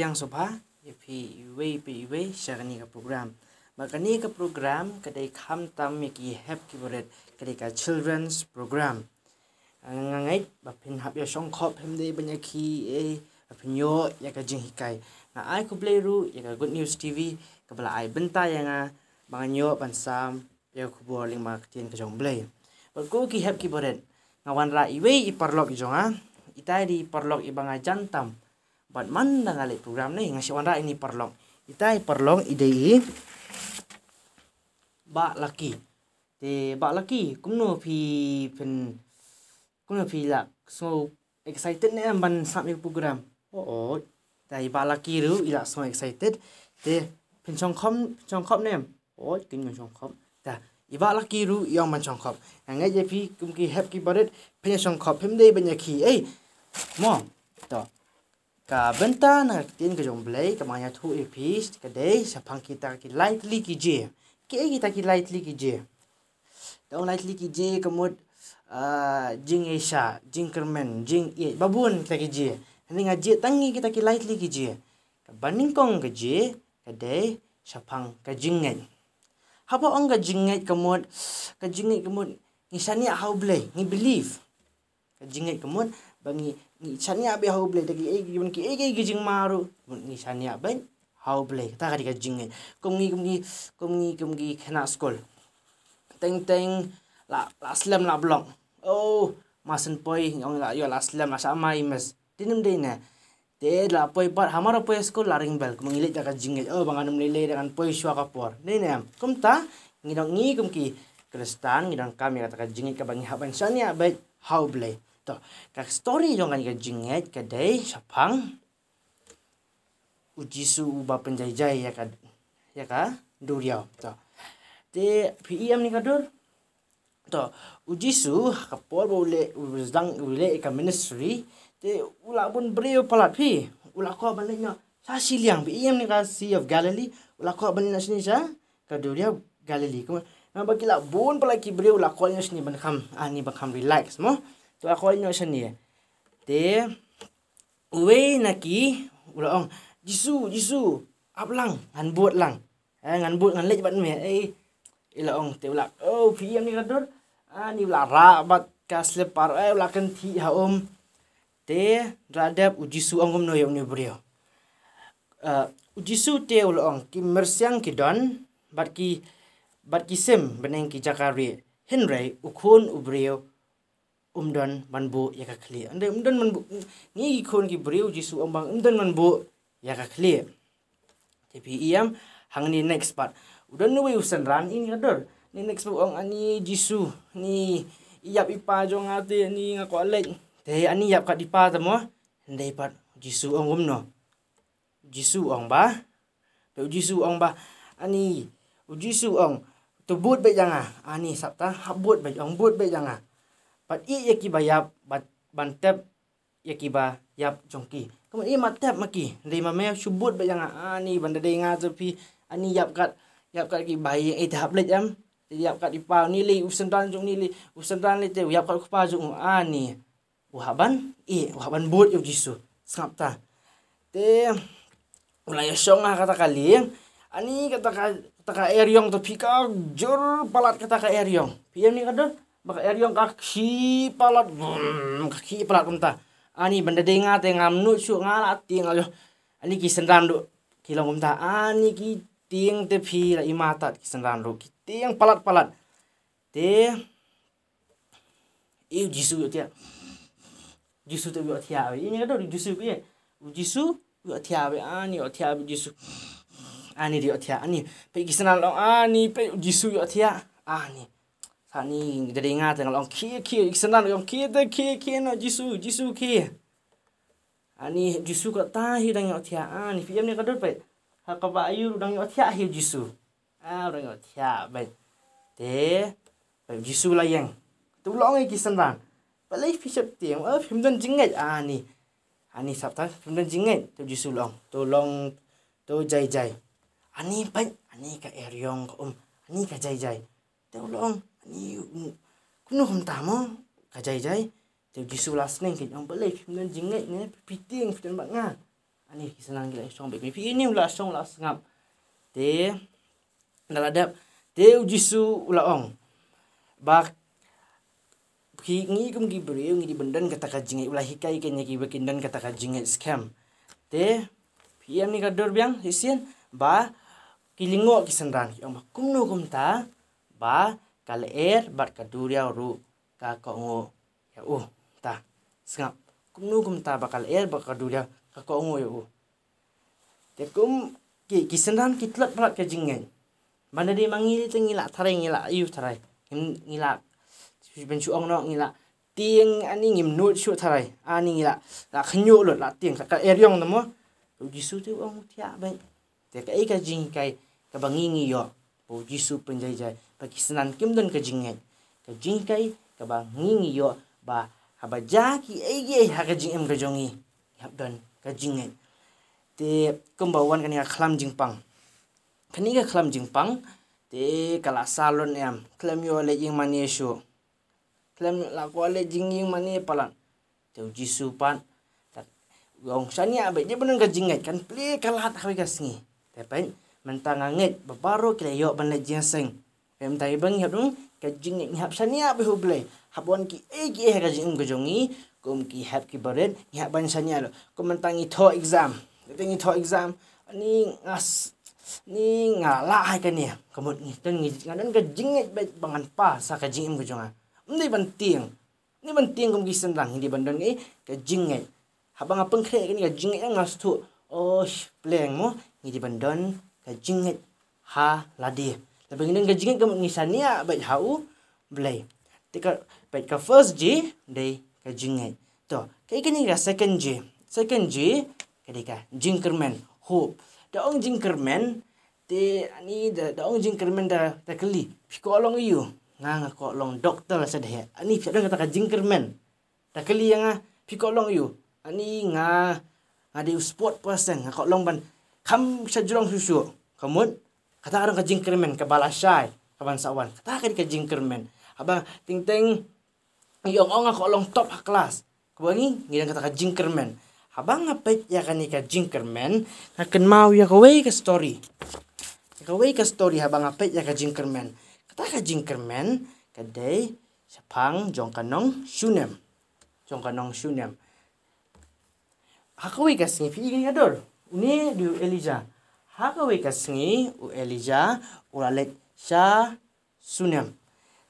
yang sopa ipi iwe ipi iwe syakani ka program makani ka program kadai kam tam miki hep ki boret kadai ka children's program ngangai bapin hap ya song kop, hem dei banya ki e bapin yo ya ka jing hikai na ai ku play ru ya ka good news tv ka bala ai benta ya nga bangan yo sam ya ku bo ling mak tin ka jong play bal ko ki hep ki boret ngawan ra iwe iparlok parlok jonga itai di parlok ibanga jantam bat man dang ale program ni ngasi wanda ini perlong itai perlong ide i ba laki te ba laki kumno pi pen kumno pi lak so excited ni ban sampai program oh oh tai ba laki ru ila so excited te pen chong khom chong khom nem oh kin chong khom ta iba laki ru yang man chong khom ngai je pi kum ki happy birthday pen chong khom pem dei ban ya ki ei mo to ka benta na tin ka jong blay ka manya thu e ka day sa pang kita ki lightly ki je ke kita ki lightly ki je dong lightly ki je kamut ah, jing esha jing kermen jing e babun kita ki je ini ngaji tangi kita ki lightly ki je ka baning kong ka je ka day sa pang ka jingai hapa ong ka jingai kamut ka kamut Isani how blay, ni believe. Kajingit kemud bangi ngisanya be hau blei dagi egi yun ki egi gijing maru ngisanya be hau blei ta kadi gijing e. kumngi kumngi kumngi kumngi kena skol teng teng la la slam la blong oh masen poi yong la yo la slam la sama imes dinum ne te la poi par hamara poi skol laring bel kumngi le ka jinge oh banganum lele dengan poi shua kapor ne kum ta dong ngi kum ki Kristan ngidong kami katakan ya e ka kabangi haban ya sania baik hau blei To, kak story dong kan jenget kadai sapang ujisu uba penjajai ya kad ya ka duriau ya. to. Te piam ni kadur to ujisu kapol boleh uzdang boleh ika ministry te ulak pun beriu palat pi ulak ko baliknya sa siliang piam e ni ka Sea of Galilee ulak ko baliknya sini sa kaduria ya, Galilee. Kemudian, bagi lah bon pula kibri ulak ko sini ban kam ani ban relax mo tu ako ino siya te uwe naki ulaong jisu jisu ap lang ngan buat lang eh ngan buat ngan lej bat me eh ilaong te ulak oh piang ni kadur ah ni ulak ra bat kasle par eh ulakan ti ha om te radap ujisu ongom no yong ni brio ah, ujisu te ulong kim mersiang ki don bat ki bat ki sim beneng ki jakari hinrei ukun ubreo umdon manbu yaka kli ande umdon manbu ngi khon ki breu jisu ambang umdon manbu yaka kli tapi iam hang ni next part udan nu usan ran in gador ni next part ani jisu ni iap ipa jong ate ni ngako lek te ani iap ka dipa tamo ndai jisu ong umno jisu ong ba pe jisu ong ba ani jisu ong tu but be janga ani sabta habut be ong but be janga bat i ye ki ba yap bat ban tep ye ba yap jongki kamu i mat tep maki dari ma me subut ba yang ani banda dei nga pi ani yap kat yap kat ki bai e tahap lek am yap kat ipau ni li usen tan jong ni li usen tan li te yap kat kupa jong ani wahaban i wahaban bot yo jisu sangap ta te ulai song kata kali ani kata kata ka eryong to ka jur palat kata ka eryong piam ni kadon baka eryong ka khi palat hmm, ka palat kumta ani benda dengar te ngam nu chu ngala ting alo ani ki senran kilang kumta ani ki ting tepi phi la imata ki senran do ki ting palat palat te iu jisu yo tia jisu te yo tia ini ka do jisu bi jisu yo tia be ani yo tia be jisu ani di yo tia ani pe ki senran ani pe jisu yo tia ani Fani jadi ingat kalau orang kia kia iksenan orang kia de kia kia no jisu jisu kia. Ani ah, jisu kat tahi dang yang ani ah, fiam ni kadut baik. Hak bayu dang yang tia hiu jisu. Ah dang yang tia baik. Te baik jisu lah yang. Tu long ai kisenan. Balai fisap tiang ah fiam dan jingat ani. Ani ah, sabta fiam dan jingat tu jisu long. tolong to jai jai. Ani baik ani ka eriong ka um. Ani ka jai jai. tolong long 아니 그놈 담어 jai jai jisu las neng ke jong belik men jingek ne piting fitan bak nga ani ah, senang gila song bek pi ini ulas, song las ngap te dal adap te jisu ula ong bak ki ngi kum ki beri ngi di bendan kata ka jingek ulah hikai ke nyaki bekindan kata ka jingek scam te pi am ni ka dor biang isian ba kilingo ki senran ki ong kum no ba cả ka leer cả ka duriau ru ka ko ngo ya u ta sáng kum nu kum ta bakal leer bat ka duriau ka ko ngo ya u te kum ki ki sendan ki tlat bat ka jingen mana di mangil tengi la thare ngi la yu thare ngi la ben chu ong no ngi la tieng ani ngim nu chu thare ani ngi la la khnyu lo la tieng cả er yong namo jisu tu ong thia ben te ka ei ka jing kai ka bangi ngi yo bo jisu penjai bagi senan kimdon ka jingai ka jingkai ka ba ngingi yo ba haba jaki ege eh, ha ka jing em ka jongi habdon ya, ka jingai te kumbawan kan ya khlam jingpang kani ka khlam jingpang te kala salon em khlam yo le jing mani shu khlam lakwa ko le jing jing mani palan te jisu pan tak gong shani abe dia benar ka kan ple kala hat ha ka singi te mentang angit babaru kila yok ban lejian sing yang tai bang yap dong kajing ni hap sania be huble habon ki e ki e eh, kajing ko jongi kum ki hab ki baret ni hab ban sania lo ko mentang i tho exam teng i tho exam ni ngas ni ngala hai kan ni kamut ni teng ni ngadon kajing ni be bangan pa sa kajing im ko jonga mni ban tiang ni ban tiang kum ki sendang hindi ban don ni kajing ni habang apeng kre ni kajing ni ngas tu oh pleng mo ni di ban don Eh, jingit ha ladi. Tapi ini ke jingit ke mengisania ah, baik hau belai. Tika baik ke first j dei ke jingit. To, ke ini ke second j. Second j ke dei ke jingkerman hope. Daong jingkerman ti ani da daong jingkerman da ta keli. Piko along you. Nga nga ah, ko along doktor lah sedih. Ani ah, piko along kata ke jingkerman. Ta keli yang ah piko along you. Ani nga ada sport person nga ko along ban kam sajurang susu. kemud, kata orang ke jingkermen ke balasai kawan sawan kata ke jingkermen abang ting ting yong onga ko long top kelas kubangi ngidan kata ke jingkermen abang apa ya kan ika jingkermen ngaken mau ya kawai ke story ya kawai ke story abang apa ya ke jingkermen kata ke jingkermen kadai sepang jongkanong sunem jongkanong shunem hakawai ke snifi ingin ador ini di Elijah Hakawi we kasingi u elija ulalet sha sunem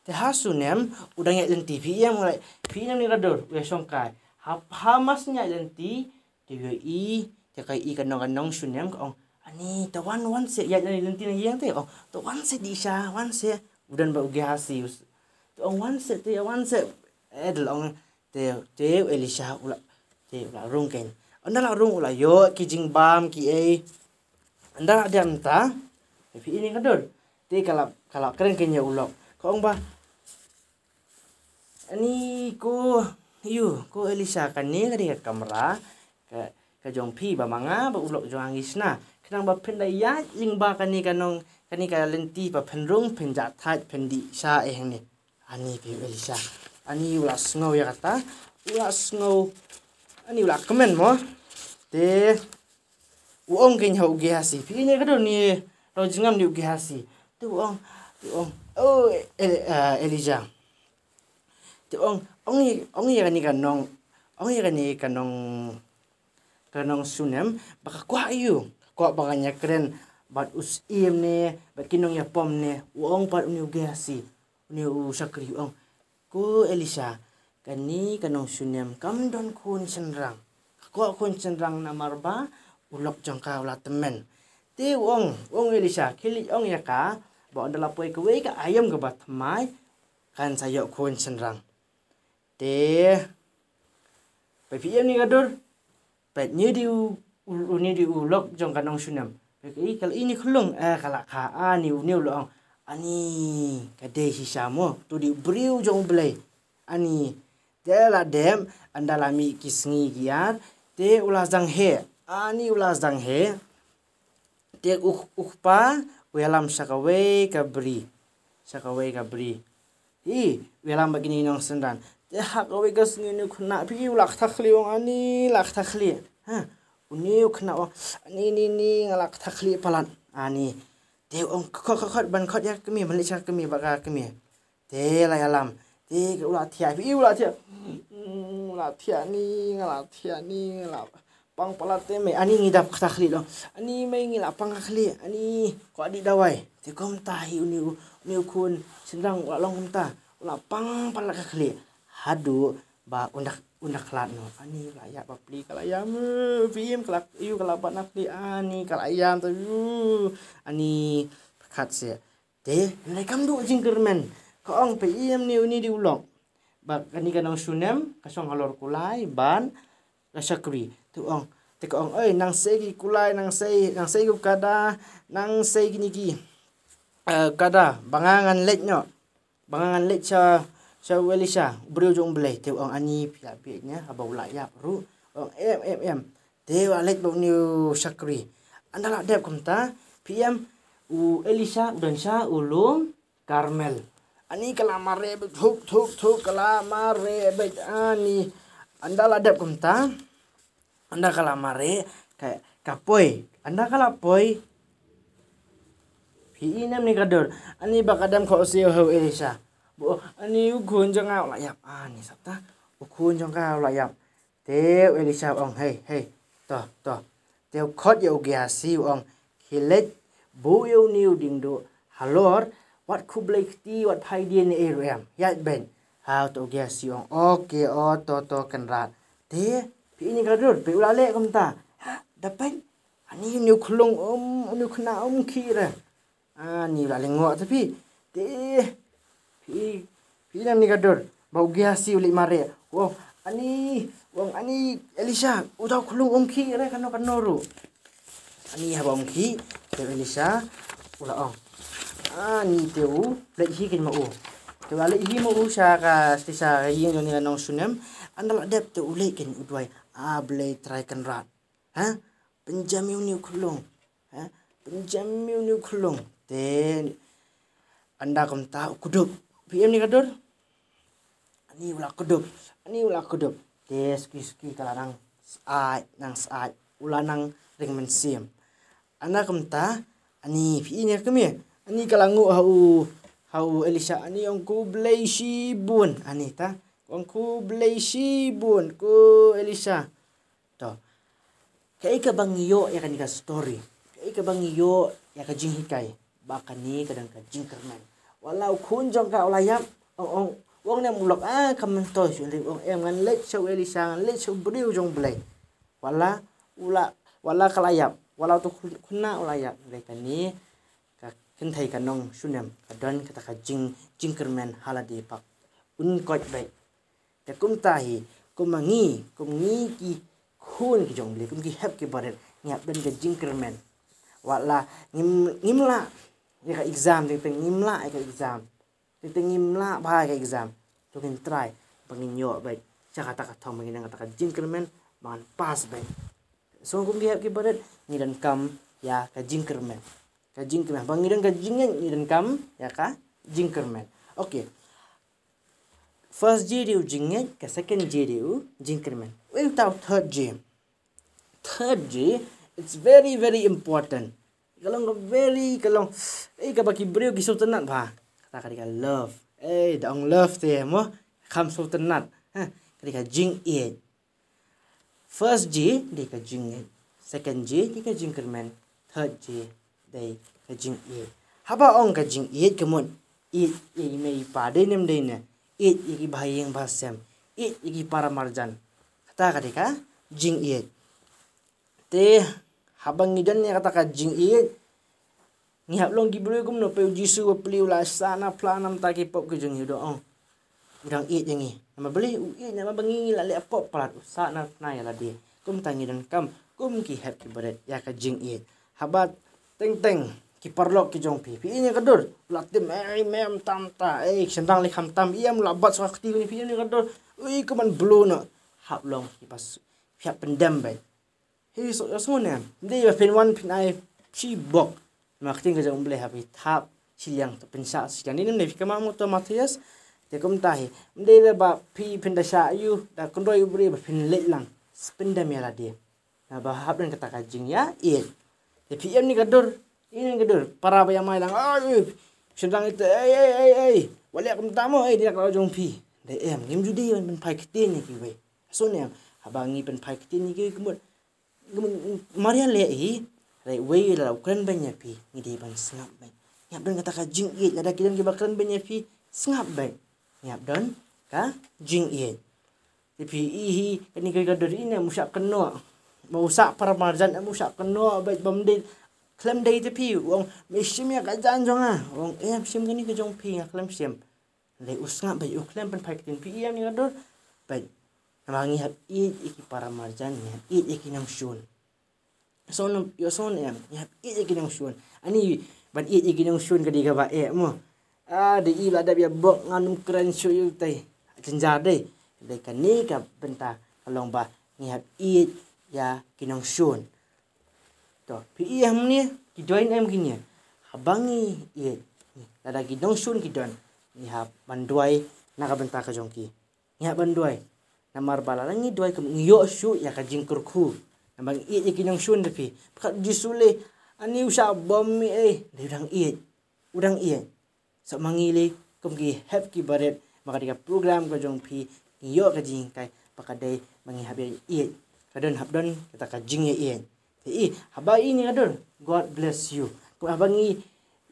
te ha sunem udang ya lenti pi yang mulai pi yang ni rador we songkai ha hamasnya lenti te we i te kai i kanong kanong sunem ka ong oh, ani te wan wan se ya lenti na yang te ong oh, te wan se di sha wan se udan ba uge hasi us te oh, ong wan se te wan se edel eh, ong te te elija ula te ula rungken Anda lah rung ula yo kijing bam ki eh anda diam ta tapi ini kedul ti kalau kalau keren kenya ulok kau mbah ini ku yu ku Elisa kan ni kan kat kamera ke ke jong pi ba manga ba ulok jong angisna kenang ba pen dai ya jing ba kan ni kanong kan ni ka lenti ba pen rung pen ja thait pen di sha eh ni ani pi Elisa ani ulah ngau ya kata ulah ngau. ani ulah komen mo te ông uong gen hau ge hasi phi ne gado ni ro jingam oh, uh, ni ge hasi tu ong tu ong o elija tu ông ong yi ong yi ni kan nong gì yi ni kan nong kan nong sunem baka kwa yu kwa baka nya kren bat us im ne bat kinong ya pom nè ne uong pat ni ge hasi ni u sakri ong ku elisa kani kanong sunem cầm don kun senrang ko kun senrang na marba ulok jangka ula temen ti wong wong Elisha kili ong ya ka bo ndala poi ke ka ayam ke bat mai kan sayo kun senrang ti pe piem ni gadur pe ni di uni di ulok jangka nong sunam pe i kal ini kelung eh kala ka ni uni ulok ani kade mo tu di briu jong belai ani te la dem andalami kisngi giat te ulazang he ani ulas dang he tiak uh uh pa welam sakawe kabri sakawe kabri i welam begini nong sendan tiak hakawe kas ngini kena pi ulak takli wong ani lak takli ha uni kena wong ani ni ni ngalak takli palan ani tiak ong kok kok kok ban kok ya kemi balik cak kemi bakar kemi tiak layalam tiak ulat tiak pi ulat tiak mm, mm, mm, ulat tiak ni ngalak tiak ni ngalak pang palate me ani ngidap kata lo ani me ngila pang khli ani ko adi dawai te kom ta hi uni uni kun sindang wa long ta la pang palak khli hadu ba undak undak kelat no ani layak ba pli kala yam film kelak iu kala ba nak di ani kala to yu ani khat se te lekam du jingkermen ko ang pe iam ni uni di ulong ba kani kanang sunem kasong halor kulai ban kri tu ong te ko ong oi nang segi kulai nang sei nang sei kada nang sei gi niki eh, kada bangangan lek nyo bangangan lek cha cha welisha brio jong blei te ong ani pila piknya abau la ya ru ong em em em te wa lek bau new sakri andala dep komta pm u elisha dan sha ulung karmel ani kalamare thuk thuk thuk kalamare bet ani andala dep komta anda kala mare kayak kapoy anda kala poy hi nam ni kador ani bakadam ko seo ho elisa bo ani ukun jong au layap ani ah, sabta ukun jong layap teu elisa ong hei hei to to teu khot yo gya siu ong khilet bu yo niu ding do halor wat khu ti wat phai dien e er rem yat ben how to gya siu ong o to to kenrat te pi ini garut pi ulale kum ta dapat ani niu kulung om niu kena om kira ani ulale ngok tapi te pi pi nam ni kadur bau giasi uli mare wong ani wong ani elisa utau kulung om kira kano kanoru ani haba om ki te Elisha ula om ani teu lehi kin mau tu ale hi mau usha ka stisa yin ni nong sunem andal adep tu ulai kin udwai Ablay Traken Rat. Ha? Penjami Uniu Kulung. Ha? Penjami Uniu Kulung. Then, anda kum tahu kuduk. PM ni kadur? Ani ula kuduk. Ani ula kuduk. Des ki ski kala nang saat nang saat ula nang ring men Anda kum ta ani pi ni kum ye. Ani kan, kala ngu hau hau Elisa ani yang ku blay shi bun. Ani ta. Ta. om ku blaisi bun ku Elisa to kay ka bang iyo ya kanika story kay ka bang iyo ya ka jinghikay baka ni kadang ka jingkarnan walau kun jong ka ulayap ong ong wong nem ulok a kamantoy sun ong em ngan let show Elisa ngan let show briu jong blay wala ula wala kalayap walau tu kunna ulayap blay kani khen thầy cả nông su nem cả đơn cả ta cả jing jing kermen haladi pak un coi vậy จะกุ้มตาฮีกุ้มมางี้กุ้มงี้กีคุณกีจงเลยกุ้มกีแฮปกีบาร์เรเนี่ยเป็นจะจิงกระแมนว่าละงิมงิมละเรียกอีกซามถึงเป็นงิมละไอ้กับอีกซามถึงเป็นงิมละพายกับอีกซามทุกินตรายบางเงินเยอะไปจะกาตากทองบางเงินกาตากจิงกระแมนมันพาสไปส่วนกุ้มกีแฮปกีบาร์เรนี่ดันคำยากจิงกระแมนกจิงกระแมนบางเงินกจิงเงินนี่ดันคำยากะจิงกระแมนโอเค First first G D second का second jing D जिंकरमेंट without third G third G it's very very important Kalau nggak very kalau, eh ka baki breu ki sultanat ba kata kadika love eh daong love te mo kam sultanat ha kadika jing e first G dika jing e second G dika jing kermen third G di ka jing e haba ong ka jing e kemon it ini mei pa de nem de it iki bahayeng basem it iki para marjan kata kadika jing iet te habang ngidan ni kata ka jing iet ni hablong gibru gum no pe jisu wa pliu la sana planam taki pop ke jeng hido ong oh. udang iet jengi nama beli i nama bengi la le pop palat sana na ya la dia kum tangi dan kam kum ki happy barat ya ka jing iet habat teng teng kiparlok ki jong pi pi ini e kador latim ai eh, mem tam ta ai eh, sendang likham tam iam labat so khti e ni pi ini kador ui kuman blo no hap long ki pas fiap pendam bai he so so ne de ya pen wan pin ai chi bok makting ke jong ble hapi tap silang to si kan ini ne fikama mo to matias te kum tahi de da ba pi pendasha yu da kondro yu bre pen letlang spendam ya la dia Nah, bahap dan kata kajing ya, iya. Tapi ia ni kadur, ini gedur para bayang lang ay sedang itu ay ay ay ay wali tamu ay dia kalau jompi dai em eh, ngim judi ben pai kitin ni kiwe abang abangi ben pai kitin ni kiwe kemud maria le i dai wei la ukran ben ya pi ngidi ban sengap ben ngap don kata ka jing i ada kidan ki bakran ben pi snap ben ngap don ka jing i tapi ihi ini ni kiwe gedur ini musak kena mau sak parmarzan musak kena baik bamdin klem dei te pi wong me shim ya ka jan a wong em eh, shim gani ke jong pi ya klem sim le usnga bai u oh, klem pen phaitin pi ya ni gador bai ngi hab i iki para marjan ni i iki nam shun so nam yo so ne ni hab i iki nam shun ani ban i iki nam shun ka di ka ba e mo a ah, de i la da bia ya bok nganum keren shu yu tai jenjar dei le ka ni ka benta kalong ba ni hab i ya kinong shun to pi i e hamni kidoin em ginia habangi iya, lada gidong sun gidon ni hab banduai naga benta ka jongki ni ha banduai namar balalangi duai kem ngiyo shu ya ka jingkur ku nambang i ya gidong sun depi pakat jisule ani usha bom mi eh de udang iya, udang iya, so mangile kem gi hep ki baret maka dia program ka jong pi ngiyo ka jing kai pakat dai mangi habir i kadon habdon kita ka jing ye i eh, haba eh, ini adol god bless you ko habang i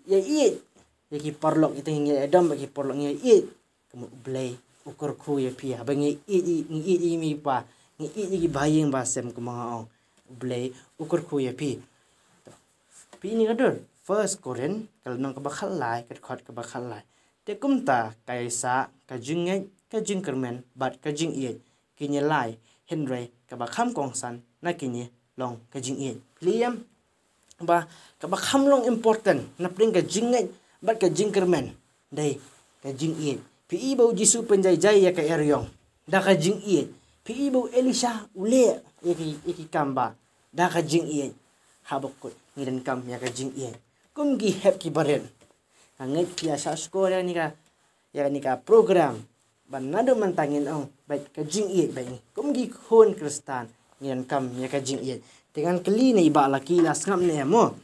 ya i eh. ya ki parlok itu ngi ya, adam bagi parlok ngi i ya, kamu blay ukur ku ya pi habang i ni ngi i mi pa ngi i i bayang ba sem ko mga ukur ku ya pi pi ini adol first Korean kalau nong kebakal lai kat kebakal kebakhal lai te kum ta kaisa kajung ngai kajung kermen bat kajung kini kinyelai henry kebakam kongsan na kini long ka jing liam ba ka ba long important na pring ka jing ngai bat ka dai ka jing in pi ibo jisu penjai jai ya ka eryong da ka jing pi ibo elisha ule iki ya iki ya kamba da ka jing in habok ko ngidan kam ya ka jing in kum gi hep ki baren angat biasa sekolah ya ni ka ya ni ka program nado mantangin ong baik ka jing baik kum gi khon kristan ngiran kam ya ka jing dengan keli ne iba laki la sngap ne mo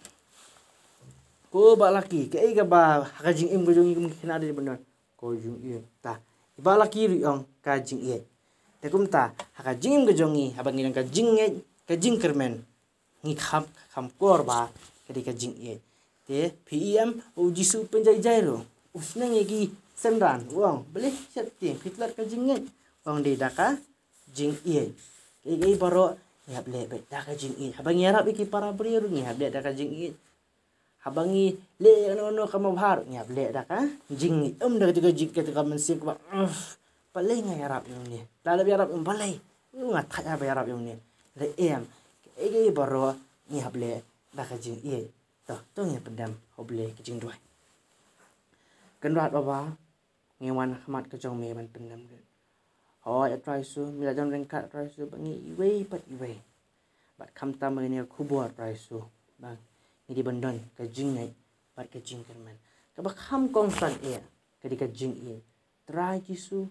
ko ba laki ke iga ba ka jing im gojong kena ada benar ko jung yen ta iba laki ri ong ka jing yen te ta ka jing im gojong abang ngiran ka jing ye ka jing kermen ngi kam kham kor ba ka di ka jing yen te pm o su penjai jairo usnang ye gi sendran wong boleh siap ting fitlar ka jing wong di daka jing yen igay baro ihab lebet daka jing in habang yarap iki para beriru ihab le daka jing in habang i le no no kama bahar ihab le daka jing in um daka juga jing ketika mensik ba Balai ngai nga yarap yung ni lalab yarap yung palay yung nga tanya ba yarap yung ni le em igay baro ihab le daka jing in toh toh ngya pendam hoble kejing dua kenduat baba ngewan hamat kejong me pendam pendam hoi a trai su mi la jong reng kat trai su ba ngi i wei pat i wei bat kham ta ma ni khu bo trai su ba ni di ban don ka jing ngai par ka jing kan man ka ba kham kong san e ka di ka jing i e. try ki su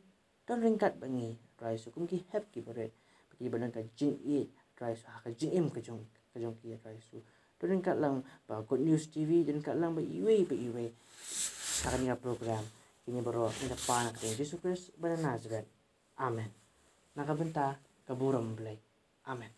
don reng kat ba ngi trai su kum ki hep ki bore ba ki ka jing i e try su ha, ka jing em ka jong ka jong ki try su don reng kat lang ba good news tv don kat lang ba i wei ba i wei ka ni program ini baru ini depan kerja Yesus Kristus benar Nazareth. Amen. Nakabanta, kaburang blay. Amen.